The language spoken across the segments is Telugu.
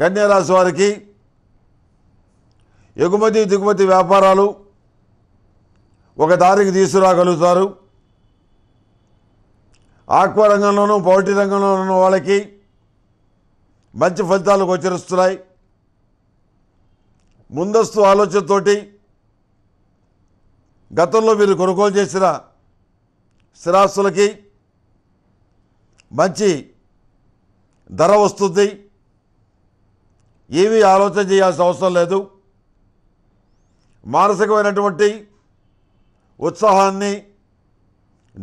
కన్యారాశి వారికి ఎగుమతి దిగుమతి వ్యాపారాలు ఒక దారికి తీసుకురాగలుగుతారు ఆక్వా రంగంలోనూ పౌల్ట్రీ రంగంలోనూ వాళ్ళకి మంచి ఫలితాలు గోచరిస్తున్నాయి ముందస్తు ఆలోచనతోటి గతంలో మీరు కొనుగోలు చేసిన స్థిరాస్తులకి మంచి ధర వస్తుంది ఏమీ ఆలోచన చేయాల్సిన అవసరం లేదు మానసికమైనటువంటి ఉత్సాహాన్ని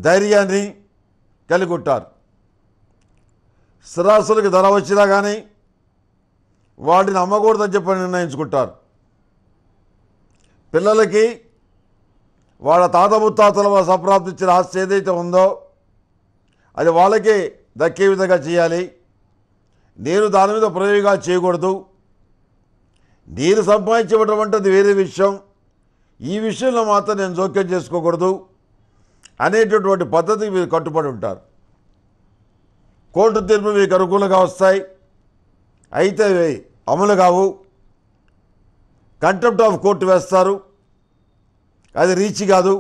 ధైర్యాన్ని కలిగి ఉంటారు స్థిరాస్తులకు ధర వచ్చినా కానీ వాటిని అమ్మకూడదని చెప్పి నిర్ణయించుకుంటారు పిల్లలకి వాళ్ళ తాత ముత్తాతల సంప్రాప్తించిన ఆస్తి ఏదైతే ఉందో అది వాళ్ళకే దక్కే విధంగా చేయాలి నేను దాని మీద ప్రయోగాలు చేయకూడదు నేను సంపాదించబడడం అంటే అది వేరే విషయం ఈ విషయంలో మాత్రం నేను జోక్యం చేసుకోకూడదు అనేటటువంటి పద్ధతికి మీరు కట్టుబడి ఉంటారు కోర్టు తీర్పు మీకు అనుకూలంగా వస్తాయి అయితే అవి అమలు కావు కంటెంప్ట్ ఆఫ్ కోర్టు వేస్తారు అది రీచ్ కాదు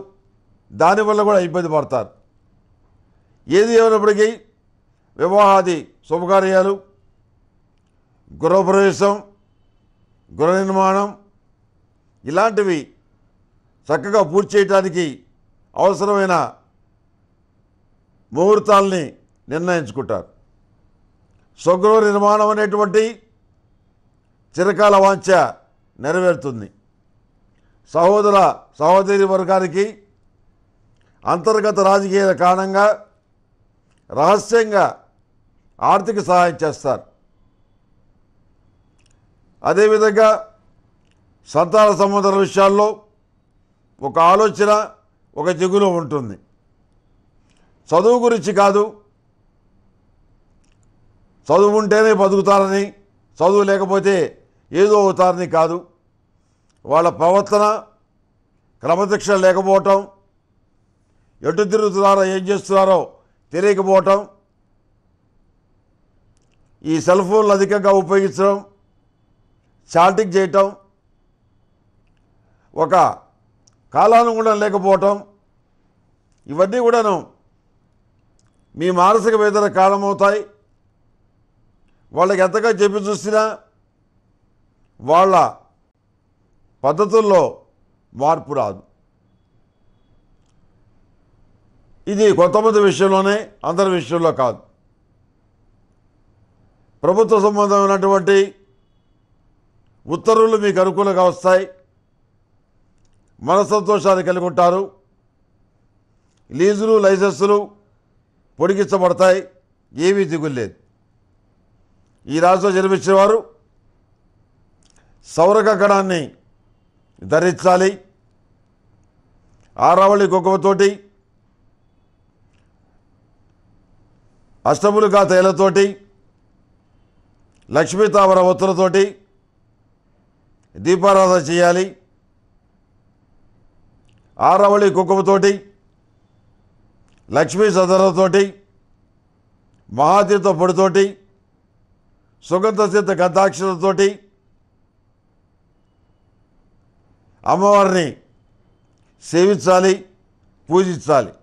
దానివల్ల కూడా ఇబ్బంది పడతారు ఏది ఏమైనప్పటికీ వివాహాది శుభకార్యాలు గృహప్రవేశం గృహ నిర్మాణం ఇలాంటివి చక్కగా పూర్తి చేయడానికి అవసరమైన ముహూర్తాల్ని నిర్ణయించుకుంటారు స్వగృహ నిర్మాణం అనేటువంటి చిరకాల వాంఛ నెరవేరుతుంది సహోదర సహోదరి వర్గానికి అంతర్గత రాజకీయాల కారణంగా రహస్యంగా ఆర్థిక సహాయం చేస్తారు అదేవిధంగా సంతాన సంబంధాల విషయాల్లో ఒక ఆలోచన ఒక దిగులు ఉంటుంది చదువు గురించి కాదు చదువు ఉంటేనే బతుకుతారని చదువు లేకపోతే ఏదో అవుతారని కాదు వాళ్ళ ప్రవర్తన క్రమశిక్షణ లేకపోవటం ఎటు తిరుగుతున్నారో ఏం చేస్తున్నారో తెలియకపోవటం ఈ సెల్ ఫోన్లు అధికంగా ఉపయోగించడం చాటింగ్ చేయటం ఒక కాలానుగుణం లేకపోవటం ఇవన్నీ కూడాను మీ మానసిక వేదన కారణమవుతాయి వాళ్ళకి ఎంతగా చెప్పి చూసినా వాళ్ళ పద్ధతుల్లో మార్పు రాదు ఇది కొంతమంది విషయంలోనే అందరి విషయంలో కాదు ప్రభుత్వ సంబంధమైనటువంటి ఉత్తర్వులు మీకు అనుకూలంగా వస్తాయి మన సంతోషాన్ని కలిగి ఉంటారు లీజులు లైసెన్సులు పొడిగించబడతాయి ఏమీ దిగులేదు ఈ రాశిలో జన్మించిన వారు సౌరకగణాన్ని ధరించాలి ఆరావళి కుంకుమతోటి అష్టములుగా తైలతోటి లక్ష్మీ తామర ఒత్తులతోటి దీపారాధన చేయాలి ఆరవళి కుంకుమతోటి లక్ష్మీ సదరతోటి మహాతీర్థ పొడితోటి సుగంధ తీర్థ అమ్మవారిని సేవించాలి పూజించాలి